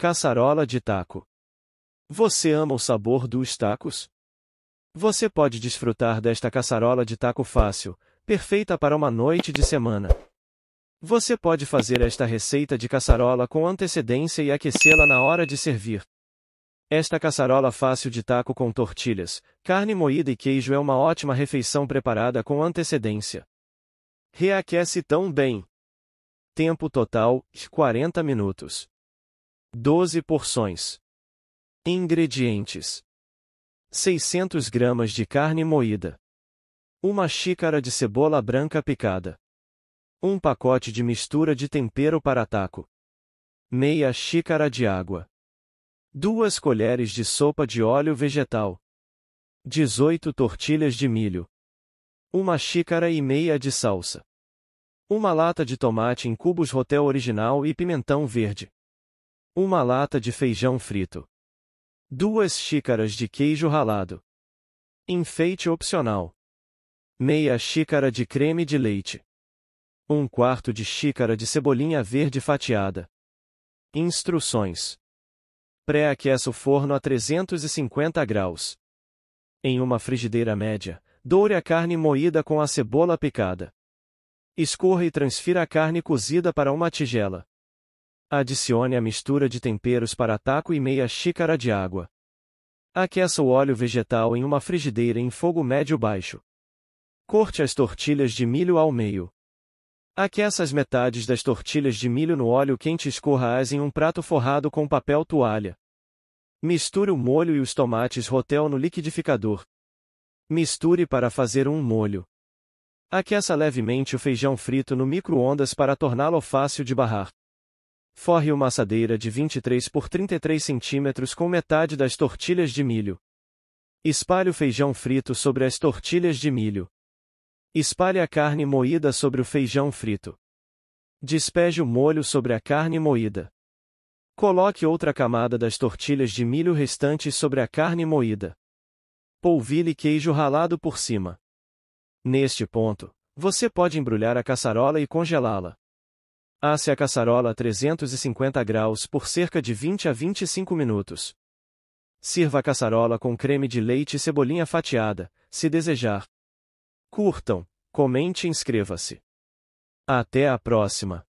Caçarola de taco. Você ama o sabor dos tacos? Você pode desfrutar desta caçarola de taco fácil, perfeita para uma noite de semana. Você pode fazer esta receita de caçarola com antecedência e aquecê-la na hora de servir. Esta caçarola fácil de taco com tortilhas, carne moída e queijo é uma ótima refeição preparada com antecedência. Reaquece tão bem. Tempo total: 40 minutos. 12 porções. Ingredientes: 600 gramas de carne moída, uma xícara de cebola branca picada, um pacote de mistura de tempero para taco, meia xícara de água, duas colheres de sopa de óleo vegetal, 18 tortilhas de milho, uma xícara e meia de salsa, uma lata de tomate em cubos rotel original e pimentão verde. Uma lata de feijão frito. Duas xícaras de queijo ralado. Enfeite opcional. Meia xícara de creme de leite. Um quarto de xícara de cebolinha verde fatiada. Instruções. Pré-aqueça o forno a 350 graus. Em uma frigideira média, doure a carne moída com a cebola picada. Escorra e transfira a carne cozida para uma tigela. Adicione a mistura de temperos para taco e meia xícara de água. Aqueça o óleo vegetal em uma frigideira em fogo médio-baixo. Corte as tortilhas de milho ao meio. Aqueça as metades das tortilhas de milho no óleo quente e escorra-as em um prato forrado com papel toalha. Misture o molho e os tomates rotel no liquidificador. Misture para fazer um molho. Aqueça levemente o feijão frito no micro-ondas para torná-lo fácil de barrar. Forre uma assadeira de 23 por 33 centímetros com metade das tortilhas de milho. Espalhe o feijão frito sobre as tortilhas de milho. Espalhe a carne moída sobre o feijão frito. Despeje o molho sobre a carne moída. Coloque outra camada das tortilhas de milho restantes sobre a carne moída. Polvilhe queijo ralado por cima. Neste ponto, você pode embrulhar a caçarola e congelá-la. Asse a caçarola a 350 graus por cerca de 20 a 25 minutos. Sirva a caçarola com creme de leite e cebolinha fatiada, se desejar. Curtam, comente e inscreva-se. Até a próxima!